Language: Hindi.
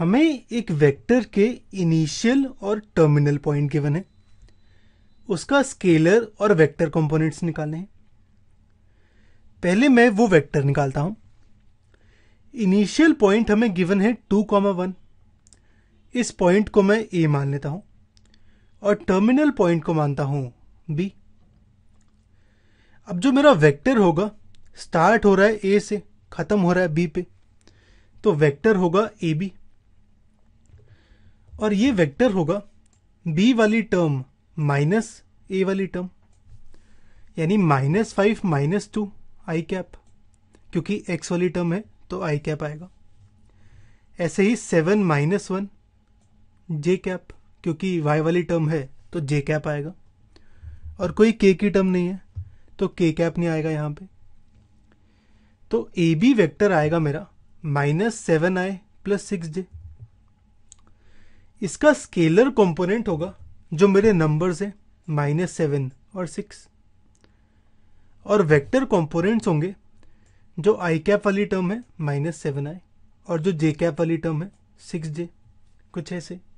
हमें एक वेक्टर के इनिशियल और टर्मिनल पॉइंट गिवन है उसका स्केलर और वेक्टर कंपोनेंट्स निकालने हैं पहले मैं वो वेक्टर निकालता हूं इनिशियल पॉइंट हमें गिवन है टू कॉमा वन इस पॉइंट को मैं ए मान लेता हूं और टर्मिनल पॉइंट को मानता हूं बी अब जो मेरा वेक्टर होगा स्टार्ट हो रहा है ए से ख़त्म हो रहा है बी पे तो वेक्टर होगा ए बी और ये वेक्टर होगा बी वाली टर्म माइनस ए वाली टर्म यानी minus five minus two I cap क्योंकि एक्स वाली टर्म है तो आई कैप आएगा ऐसे ही seven minus one J cap क्योंकि वाई वाली टर्म है तो जे कैप आएगा और कोई के की टर्म नहीं है तो के कैप नहीं आएगा यहां पे तो ए बी वेक्टर आएगा मेरा minus seven I plus six J इसका स्केलर कंपोनेंट होगा जो मेरे नंबर्स हैं माइनस सेवन और सिक्स और वेक्टर कंपोनेंट्स होंगे जो आई कैप वाली टर्म है माइनस सेवन आई और जो जे कैप वाली टर्म है सिक्स जे कुछ ऐसे